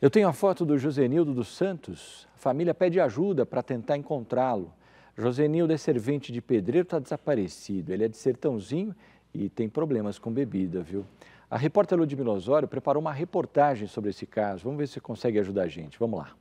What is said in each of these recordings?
Eu tenho a foto do Josenildo dos Santos. A família pede ajuda para tentar encontrá-lo. Josenildo é servente de pedreiro, está desaparecido. Ele é de sertãozinho e tem problemas com bebida, viu? A repórter Ludmila Osório preparou uma reportagem sobre esse caso. Vamos ver se consegue ajudar a gente. Vamos lá.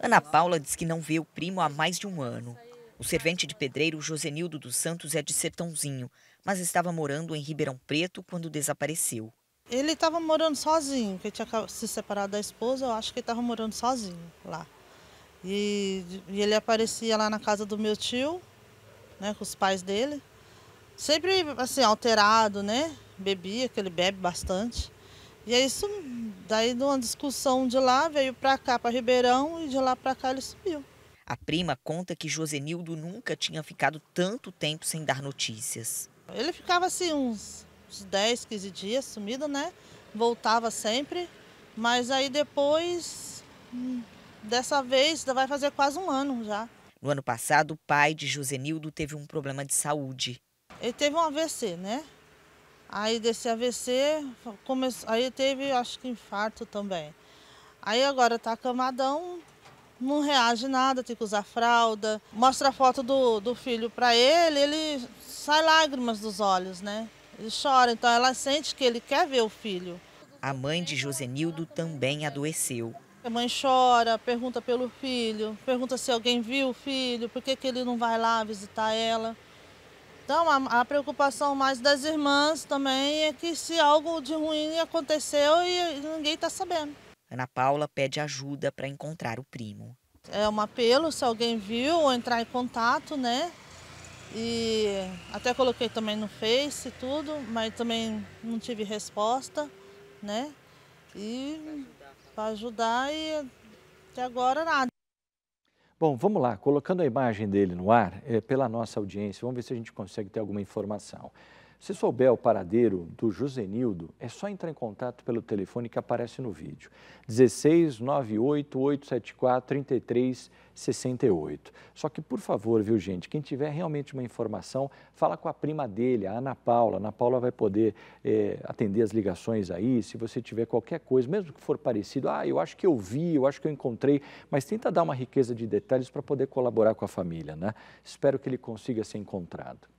Ana Paula diz que não vê o primo há mais de um ano. O servente de pedreiro Josenildo dos Santos é de Sertãozinho, mas estava morando em Ribeirão Preto quando desapareceu. Ele estava morando sozinho, que tinha se separado da esposa, eu acho que ele estava morando sozinho lá. E, e, ele aparecia lá na casa do meu tio, né, com os pais dele. Sempre assim, alterado, né? Bebia, que ele bebe bastante. E é isso, daí de uma discussão de lá, veio para cá, para Ribeirão, e de lá para cá ele subiu. A prima conta que Josenildo nunca tinha ficado tanto tempo sem dar notícias. Ele ficava assim uns uns 10, 15 dias sumida, né? Voltava sempre, mas aí depois, hum, dessa vez, vai fazer quase um ano já. No ano passado, o pai de Josenildo teve um problema de saúde. Ele teve um AVC, né? Aí desse AVC, aí teve acho que infarto também. Aí agora tá camadão, não reage nada, tem que usar fralda. Mostra a foto do, do filho para ele, ele sai lágrimas dos olhos, né? Ele chora, então ela sente que ele quer ver o filho. A mãe de Josenildo também adoeceu. A mãe chora, pergunta pelo filho, pergunta se alguém viu o filho, por que, que ele não vai lá visitar ela. Então, a, a, preocupação mais das irmãs também é que se algo de ruim aconteceu e ninguém está sabendo. Ana Paula pede ajuda para encontrar o primo. É um apelo, se alguém viu ou entrar em contato, né? E até coloquei também no Face e tudo, mas também não tive resposta, né? E para ajudar e até agora nada. Bom, vamos lá, colocando a imagem dele no ar, é, pela nossa audiência, vamos ver se a gente consegue ter alguma informação. Se souber o paradeiro do Josenildo, é só entrar em contato pelo telefone que aparece no vídeo. 16 98 874 33 68. Só que, por favor, viu, gente, quem tiver realmente uma informação, fala com a prima dele, a Ana Paula. A Ana Paula vai poder é, atender as ligações aí. Se você tiver qualquer coisa, mesmo que for parecido, ah, eu acho que eu vi, eu acho que eu encontrei, mas tenta dar uma riqueza de detalhes para poder colaborar com a família, né? Espero que ele consiga ser encontrado.